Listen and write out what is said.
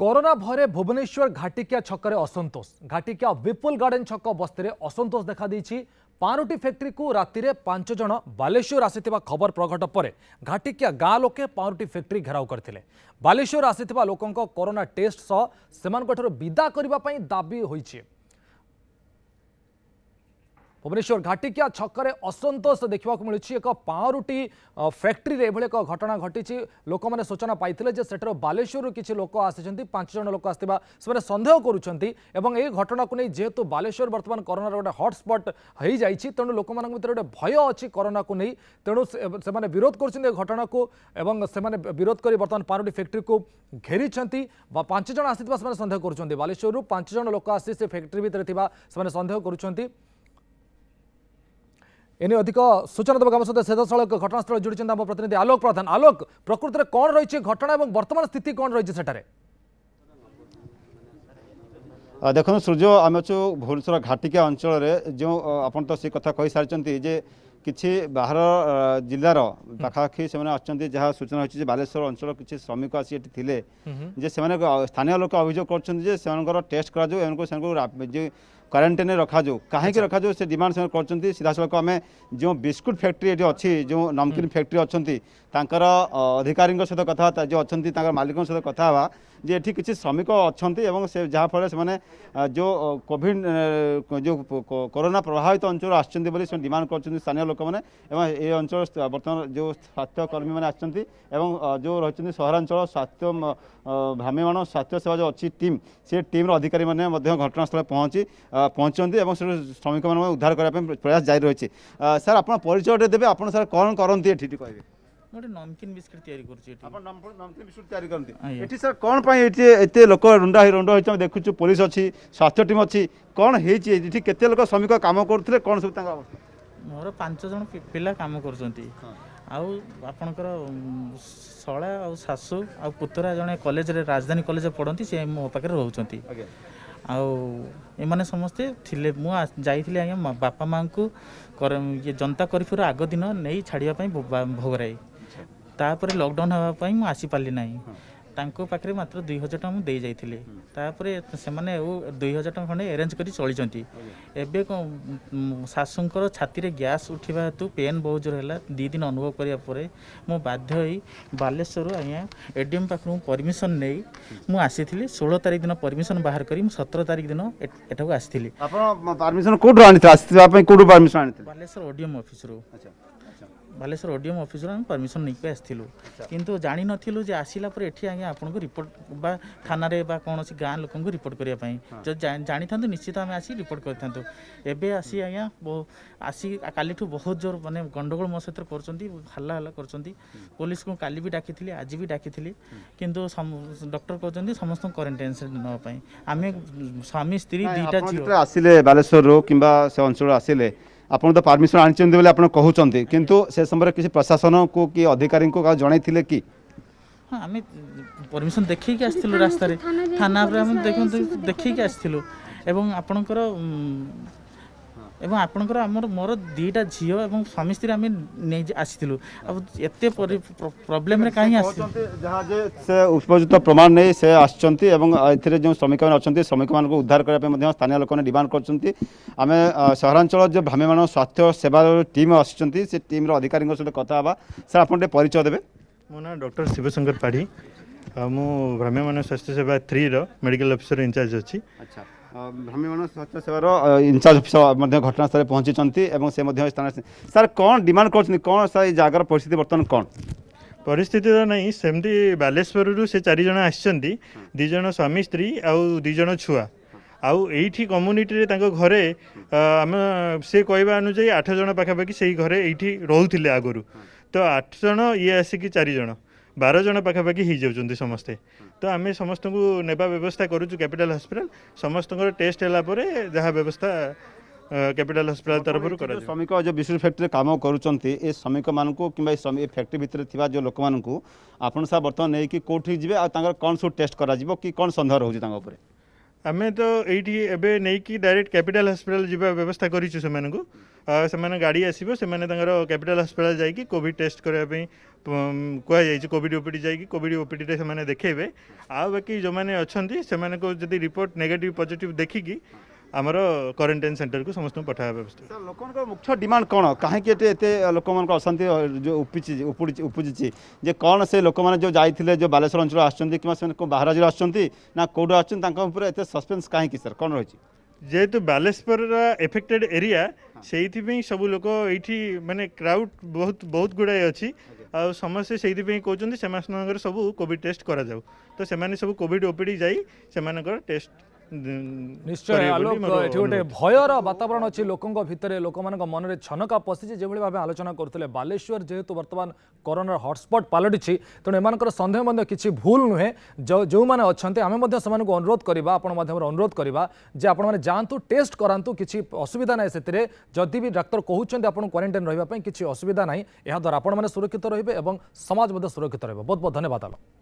corona ଭୟରେ ଭୁବନେଶ୍ୱର ଘାଟିକିଆ ଛକରେ ଅସନ୍ତୋଷ ଘାଟିକିଆ ବିପୁଲ ଗାର୍ଡେନ୍ ଛକ ବସ୍ତିରେ ଅସନ୍ତୋଷ ଦେଖାଦେଇଛି ପାନୋଟି ଫ୍ୟାକ୍ଟ୍ରିକୁ ରାତିରେ ପାଞ୍ଚ ଜଣ ବାଲେଶ୍ୱର ଆସିଥିବା ଖବର ପ୍ରଘଟ ପରେ ଘାଟିକିଆ ଗାଁ ଲୋକେ ପାଉଁରୁଟି ଫ୍ୟାକ୍ଟ୍ରି ଘେରାଉ କରିଥିଲେ ବାଲେଶ୍ୱର ଆସିଥିବା ଲୋକଙ୍କ କରୋନା ଟେଷ୍ଟ ସହ ସେମାନଙ୍କଠାରୁ ବିଦା କରିବା ପାଇଁ ଦାବି ହୋଇଛି ভুবনেশ্বর ঘাটিকিয়া ছকরে অসন্তোষ দেখা মিলুছি এক পাউরুটি ফ্যাক্টরি এইভাবে এক ঘটনা ঘটিছে লোক মানে সূচনা পাই যে সেটার বালেশ্বর কিছু লোক আসছেন পাঁচ জন লোক আসবা সে সন্দেহ করছেন এবং এই ঘটনাকে নিয়ে যেহেতু বালেশ্বর বর্তমান করোনার গোটে হটস্পট হয়ে যাই তেমন লোক ভিতরে গোটে ভয় অছি করোনাকে নিয়ে তেমন সে বিরোধ করছেন এই ঘটনাকে এবং সে বিরোধ করে বর্তমান পাউরুটি ফ্যাক্টরি ঘেরিছেন বা পাঁচ জন সে সন্দেহ করছেন বালেশ্বর পাঁচ জন লোক আসি সে ফ্যাক্টরি ভিতরে সে সন্দেহ করছেন ଏନେଇ ଅଧିକ ସୂଚନା ଦେବାକୁ ଆମ ସହିତ ସେଧସଳଖ ଘଟଣାସ୍ଥଳରେ ଯୋଡ଼ିଛନ୍ତି ଆମ ପ୍ରତିନିଧି ଆଲୋକ ପ୍ରଧାନ ଆଲୋକ ପ୍ରକୃତରେ କ'ଣ ରହିଛି ଘଟଣା ଏବଂ ବର୍ତ୍ତମାନ ସ୍ଥିତି କ'ଣ ରହିଛି ସେଠାରେ ଦେଖନ୍ତୁ ସୂର୍ଯ୍ୟ ଆମେ ଅଛୁ ଭୁବନେଶ୍ୱର ଘାଟିକିଆ ଅଞ୍ଚଳରେ ଯେଉଁ ଆପଣ ତ ସେ କଥା କହିସାରିଛନ୍ତି ଯେ କିଛି ବାହାର ଜିଲ୍ଲାର ପାଖାପାଖି ସେମାନେ ଅଛନ୍ତି ଯାହା ସୂଚନା ହୋଇଛି ଯେ ବାଲେଶ୍ୱର ଅଞ୍ଚଳ କିଛି ଶ୍ରମିକ ଆସି ଏଠି ଥିଲେ ଯେ ସେମାନେ ସ୍ଥାନୀୟ ଲୋକ ଅଭିଯୋଗ କରୁଛନ୍ତି ଯେ ସେମାନଙ୍କର ଟେଷ୍ଟ କରାଯାଉ ଏମାନଙ୍କୁ ସେମାନଙ୍କୁ ଯେ କ୍ୱାରେଣ୍ଟାଇନ୍ରେ ରଖାଯାଉ କାହିଁକି ରଖାଯାଉ ସେ ଡିମାଣ୍ଡ ସେମାନେ କରୁଛନ୍ତି ସିଧାସଳଖ ଆମେ ଯେଉଁ ବିସ୍କୁଟ୍ ଫ୍ୟାକ୍ଟ୍ରି ଏଠି ଅଛି ଯେଉଁ ନମକିନ୍ ଫ୍ୟାକ୍ଟ୍ରି ଅଛନ୍ତି ତାଙ୍କର ଅଧିକାରୀଙ୍କ ସହିତ କଥାବାର୍ତ୍ତା ଯେଉଁ ଅଛନ୍ତି ତାଙ୍କର ମାଲିକଙ୍କ ସହିତ କଥା ହେବା ଯେ ଏଠି କିଛି ଶ୍ରମିକ ଅଛନ୍ତି ଏବଂ ସେ ଯାହାଫଳରେ ସେମାନେ ଯେଉଁ କୋଭିଡ଼ ଯେଉଁ କରୋନା ପ୍ରଭାବିତ ଅଞ୍ଚଳରୁ ଆସିଛନ୍ତି ବୋଲି ସେମାନେ ଡିମାଣ୍ଡ କରୁଛନ୍ତି ସ୍ଥାନୀୟ ଲୋକମାନେ ଏବଂ ଏ ଅଞ୍ଚଳ ବର୍ତ୍ତମାନ ଯେଉଁ ସ୍ୱାସ୍ଥ୍ୟକର୍ମୀମାନେ ଆସିଛନ୍ତି ଏବଂ ଯେଉଁ ରହିଛନ୍ତି ସହରାଞ୍ଚଳ ସ୍ୱାସ୍ଥ୍ୟ ଭ୍ରାମ୍ୟମାଣ ସ୍ୱାସ୍ଥ୍ୟ ସେବା ଯେଉଁ ଅଛି ଟିମ୍ ସେ ଟିମ୍ର ଅଧିକାରୀମାନେ ମଧ୍ୟ ଘଟଣାସ୍ଥଳରେ ପହଞ୍ଚି ପହଞ୍ଚିଛନ୍ତି ଏବଂ ସେଠୁ ଶ୍ରମିକମାନଙ୍କୁ ଉଦ୍ଧାର କରିବା ପାଇଁ ପ୍ରୟାସ ଜାରି ରହିଛି ସାର୍ ଆପଣ ପରିଚୟଟେ ଦେବେ ଆପଣ ସାର୍ କ'ଣ କରନ୍ତି ଏଠି କହିବେ ଗୋଟେ ନମକିନ୍ ବିସ୍କିଟ୍ ତିଆରି କରୁଛି ଏଠି ଆପଣ ନମକିନ୍ ବିସ୍କିଟ୍ ତିଆରି କରନ୍ତି ଏଠି ସାର୍ କ'ଣ ପାଇଁ ଏଠି ଏତେ ଲୋକ ରୁଣ୍ଡା ହେଇ ରୁଣ୍ଡ ହୋଇଛନ୍ତି ଦେଖୁଛୁ ପୋଲିସ ଅଛି ସ୍ୱାସ୍ଥ୍ୟ ଟିମ୍ ଅଛି କ'ଣ ହେଇଛି ଏଠି କେତେ ଲୋକ ଶ୍ରମିକ କାମ କରୁଥିଲେ କ'ଣ ସବୁ ତାଙ୍କ ମୋର ପାଞ୍ଚ ଜଣ ପିଲା କାମ କରୁଛନ୍ତି ଆଉ ଆପଣଙ୍କର ଶଳା ଆଉ ଶାଶୁ ଆଉ ପୁତୁରା ଜଣେ କଲେଜରେ ରାଜଧାନୀ କଲେଜରେ ପଢ଼ନ୍ତି ସେ ମୋ ପାଖରେ ରହୁଛନ୍ତି ଆଉ ଏମାନେ ସମସ୍ତେ ଥିଲେ ମୁଁ ଯାଇଥିଲି ଆଜ୍ଞା ବାପା ମାଆଙ୍କୁ ଇଏ ଜନତା କର୍ଫ୍ୟୁର ଆଗ ଦିନ ନେଇ ଛାଡ଼ିବା ପାଇଁ ଭୋଗରାଇ ତାପରେ ଲକଡାଉନ୍ ହେବା ପାଇଁ ମୁଁ ଆସିପାରିଲି ନାହିଁ ତାଙ୍କ ପାଖରେ ମାତ୍ର ଦୁଇ ହଜାର ଟଙ୍କା ମୁଁ ଦେଇଯାଇଥିଲି ତାପରେ ସେମାନେ ଆଉ ଦୁଇ ହଜାର ଟଙ୍କା ଖଣ୍ଡେ ଆରେଞ୍ଜ କରି ଚଳିଛନ୍ତି ଏବେ କ'ଣ ଶାଶୁଙ୍କର ଛାତିରେ ଗ୍ୟାସ୍ ଉଠିବା ହେତୁ ପେନ୍ ବହୁତ ଜୋର ହେଲା ଦୁଇ ଦିନ ଅନୁଭବ କରିବା ପରେ ମୁଁ ବାଧ୍ୟ ହୋଇ ବାଲେଶ୍ୱରରୁ ଆଜ୍ଞା ଏ ଡି ଏମ୍ ପାଖରୁ ମୁଁ ପରମିସନ୍ ନେଇ ମୁଁ ଆସିଥିଲି ଷୋହଳ ତାରିଖ ଦିନ ପରମିସନ୍ ବାହାର କରି ମୁଁ ସତର ତାରିଖ ଦିନ ଏଠାକୁ ଆସିଥିଲି ଆପଣ ପରମିସନ୍ କେଉଁଠୁ ଆଣିଥିଲେ ଆସିଥିବା ପାଇଁ କେଉଁଠୁ ପରମିସନ୍ ଆଣିଥିଲେ ବାଲେଶ୍ୱର ଓ ଡି ଏମ୍ ଅଫିସରୁ ଆଚ୍ଛା ବାଲେଶ୍ୱର ଓ ଡି ଏମ୍ ଅଫିସରୁ ଆମେ ପରମିସନ୍ ନେଇକି ଆସିଥିଲୁ କିନ୍ତୁ ଜାଣିନଥିଲୁ ଯେ ଆସିଲା ପରେ ଏଠି ଆଜ୍ଞା ଆପଣଙ୍କୁ ରିପୋର୍ଟ ବା ଥାନାରେ ବା କୌଣସି ଗାଁ ଲୋକଙ୍କୁ ରିପୋର୍ଟ କରିବା ପାଇଁ ଯଦି ଜାଣିଥାନ୍ତୁ ନିଶ୍ଚିତ ଆମେ ଆସି ରିପୋର୍ଟ କରିଥାନ୍ତୁ ଏବେ ଆସି ଆଜ୍ଞା ଆସି କାଲିଠୁ ବହୁତ ଜୋର ମାନେ ଗଣ୍ଡଗୋଳ ମୋ ସହିତ କରୁଛନ୍ତି ହାଲ୍ଲା ହାଲ୍ଲା କରୁଛନ୍ତି ପୋଲିସକୁ କାଲି ବି ଡାକିଥିଲି ଆଜି ବି ଡାକିଥିଲି କିନ୍ତୁ ଡକ୍ଟର କହୁଛନ୍ତି ସମସ୍ତଙ୍କୁ କ୍ୱାରେଣ୍ଟାଇନ୍ ନେବା ପାଇଁ ଆମେ ସ୍ୱାମୀ ସ୍ତ୍ରୀ ଦୁଇଟା ଝିଅ ଆସିଲେ ବାଲେଶ୍ୱରରୁ କିମ୍ବା ସେ ଅଞ୍ଚଳରୁ ଆସିଲେ ଆପଣ ତ ପରମିସନ୍ ଆଣିଛନ୍ତି ବୋଲି ଆପଣ କହୁଛନ୍ତି କିନ୍ତୁ ସେ ସମୟରେ କିଛି ପ୍ରଶାସନକୁ କି ଅଧିକାରୀଙ୍କୁ କାହା ଜଣାଇଥିଲେ କି ହଁ ଆମେ ପରମିସନ୍ ଦେଖେଇକି ଆସିଥିଲୁ ରାସ୍ତାରେ ଥାନା ଉପରେ ଆମେ ଦେଖନ୍ତୁ ଦେଖେଇକି ଆସିଥିଲୁ ଏବଂ ଆପଣଙ୍କର ଏବଂ ଆପଣଙ୍କର ଆମର ମୋର ଦୁଇଟା ଝିଅ ଏବଂ ସ୍ୱାମୀ ସ୍ତ୍ରୀ ଆମେ ନେଇ ଆସିଥିଲୁ ଆଉ ଏତେ ପ୍ରୋବ୍ଲେମ୍ରେ କାହିଁ ଆସିଛନ୍ତି ଯାହା ଯେ ସେ ଉପଯୁକ୍ତ ପ୍ରମାଣ ନେଇ ସେ ଆସିଛନ୍ତି ଏବଂ ଏଥିରେ ଯେଉଁ ଶ୍ରମିକମାନେ ଅଛନ୍ତି ଶ୍ରମିକମାନଙ୍କୁ ଉଦ୍ଧାର କରିବା ପାଇଁ ମଧ୍ୟ ସ୍ଥାନୀୟ ଲୋକମାନେ ଡିମାଣ୍ଡ କରୁଛନ୍ତି ଆମେ ସହରାଞ୍ଚଳ ଯେଉଁ ଭ୍ରାମ୍ୟମାନ ସ୍ୱାସ୍ଥ୍ୟ ସେବାର ଟିମ୍ ଆସିଛନ୍ତି ସେ ଟିମ୍ର ଅଧିକାରୀଙ୍କ ସହିତ କଥା ହେବା ସାର୍ ଆପଣ ଟିକେ ପରିଚୟ ଦେବେ ମୋ ନାଁ ଡକ୍ଟର ଶିବଶଙ୍କର ପାଢ଼ୀ ଆଉ ମୁଁ ଭ୍ରାମ୍ୟମାନ ସ୍ୱାସ୍ଥ୍ୟ ସେବା ଥ୍ରୀର ମେଡ଼ିକାଲ ଅଫିସର ଇନଚାର୍ଜ ଅଛି ଆଚ୍ଛା ଭ୍ରାମ୍ୟମାନ ସ୍ୱାସ୍ଥ୍ୟ ସେବାର ଇନଚାର୍ଜ ଅଫିସର ମଧ୍ୟ ଘଟଣାସ୍ଥଳରେ ପହଞ୍ଚିଛନ୍ତି ଏବଂ ସେ ମଧ୍ୟ ସ୍ଥାନ ସାର୍ କ'ଣ ଡିମାଣ୍ଡ କରୁଛନ୍ତି କ'ଣ ସାର୍ ଏଇ ଜାଗାର ପରିସ୍ଥିତି ବର୍ତ୍ତମାନ କ'ଣ ପରିସ୍ଥିତି ତ ନାହିଁ ସେମିତି ବାଲେଶ୍ୱରରୁ ସେ ଚାରିଜଣ ଆସିଛନ୍ତି ଦୁଇ ଜଣ ସ୍ୱାମୀ ସ୍ତ୍ରୀ ଆଉ ଦୁଇ ଜଣ ଛୁଆ ଆଉ ଏଇଠି କମ୍ୟୁନିଟିରେ ତାଙ୍କ ଘରେ ଆମେ ସେ କହିବା ଅନୁଯାୟୀ ଆଠ ଜଣ ପାଖାପାଖି ସେଇ ଘରେ ଏଇଠି ରହୁଥିଲେ ଆଗରୁ ତ ଆଠ ଜଣ ଇଏ ଆସିକି ଚାରି ଜଣ ବାର ଜଣ ପାଖାପାଖି ହେଇଯାଉଛନ୍ତି ସମସ୍ତେ ତ ଆମେ ସମସ୍ତଙ୍କୁ ନେବା ବ୍ୟବସ୍ଥା କରୁଛୁ କ୍ୟାପିଟାଲ ହସ୍ପିଟାଲ ସମସ୍ତଙ୍କର ଟେଷ୍ଟ ହେଲା ପରେ ଯାହା ବ୍ୟବସ୍ଥା କ୍ୟାପିଟାଲ ହସ୍ପିଟାଲ ତରଫରୁ କରାଯିବ ଶ୍ରମିକ ଯେଉଁ ବିଶୁ ଫ୍ୟାକ୍ଟ୍ରିରେ କାମ କରୁଛନ୍ତି ଏ ଶ୍ରମିକମାନଙ୍କୁ କିମ୍ବା ଏ ଫ୍ୟାକ୍ଟ୍ରି ଭିତରେ ଥିବା ଯେଉଁ ଲୋକମାନଙ୍କୁ ଆପଣ ସାର୍ ବର୍ତ୍ତମାନ ନେଇକି କେଉଁଠି ଯିବେ ଆଉ ତାଙ୍କର କ'ଣ ସବୁ ଟେଷ୍ଟ କରାଯିବ କି କ'ଣ ସନ୍ଦେହ ରହୁଛି ତାଙ୍କ ଉପରେ ଆମେ ତ ଏଇଠି ଏବେ ନେଇକି ଡାଇରେକ୍ଟ କ୍ୟାପିଟାଲ ହସ୍ପିଟାଲ ଯିବା ବ୍ୟବସ୍ଥା କରିଛୁ ସେମାନଙ୍କୁ ସେମାନେ ଗାଡ଼ି ଆସିବ ସେମାନେ ତାଙ୍କର କ୍ୟାପିଟାଲ ହସ୍ପିଟାଲ ଯାଇକି କୋଭିଡ଼ ଟେଷ୍ଟ କରିବା ପାଇଁ କୁହାଯାଇଛି କୋଭିଡ଼ ଓପିଡ଼ି ଯାଇକି କୋଭିଡ଼ ଓପିଡ଼ିରେ ସେମାନେ ଦେଖେଇବେ ଆଉ ବାକି ଯେଉଁମାନେ ଅଛନ୍ତି ସେମାନଙ୍କ ଯଦି ରିପୋର୍ଟ ନେଗେଟିଭ୍ ପଜିଟିଭ୍ ଦେଖିକି ଆମର କ୍ୱାରେଣ୍ଟାଇନ୍ ସେଣ୍ଟରକୁ ସମସ୍ତଙ୍କୁ ପଠାଇବା ବ୍ୟବସ୍ଥା ଲୋକଙ୍କର ମୁଖ୍ୟ ଡିମାଣ୍ଡ କ'ଣ କାହିଁକି ଏଠି ଏତେ ଲୋକମାନଙ୍କ ଅଶାନ୍ତି ଯେଉଁ ଉପୁଛି ଉପୁଜିଛି ଯେ କ'ଣ ସେ ଲୋକମାନେ ଯେଉଁ ଯାଇଥିଲେ ଯେଉଁ ବାଲେଶ୍ୱର ଅଞ୍ଚଳ ଆସୁଛନ୍ତି କିମ୍ବା ସେମାନେ କେଉଁ ବାହାର ରାଜ୍ୟରୁ ଆସୁଛନ୍ତି ନା କେଉଁଠୁ ଆସୁଛନ୍ତି ତାଙ୍କ ଉପରେ ଏତେ ସସ୍ପେନ୍ସ କାହିଁକି ସାର୍ କ'ଣ ରହିଛି ଯେହେତୁ ବାଲେଶ୍ୱରର ଏଫେକ୍ଟେଡ୍ ଏରିଆ ସେଇଥିପାଇଁ ସବୁ ଲୋକ ଏଇଠି ମାନେ କ୍ରାଉଡ଼ ବହୁତ ବହୁତ ଗୁଡ଼ାଏ ଅଛି ଆଉ ସମସ୍ତେ ସେଇଥିପାଇଁ କହୁଛନ୍ତି ସେମାନଙ୍କର ସବୁ କୋଭିଡ଼ ଟେଷ୍ଟ କରାଯାଉ ତ ସେମାନେ ସବୁ କୋଭିଡ଼ ଓପିଡ଼ି ଯାଇ ସେମାନଙ୍କର ଟେଷ୍ଟ নিশ্চয় আলোক এটি গোটে ভয়ের বাতাবরণ অছি লোকঙ্ ভিতরে লোকমানক মনে ছনকা পশিছে যেভাবে ভাবে আলোচনা করলে বালেশ্বর যেহেতু বর্তমান করোনার হটস্পট পালটিছে তেমন এমনকর সন্দেহ মধ্যে কিছু ভুল নুহে যেউমানে অছন্তি আমি মধ্যে সেমানকু অনুরোধ করা আপনার মাধ্যমে অনুরোধ করা যে আপনার মানে টেস্ট করান্তু কিছু অসুবিধা নাই সেতিরে যদি বি ডাক্তার কহুচন্তি আপনার কোয়ারেটাইন রহবা কিছু অসুবিধা নাই এদ্বারা আপনার সুরক্ষিত রহবে এবং সমাজ মধ্যে সুরক্ষিত রহবে বহু বহু ধন্যবাদ আলোক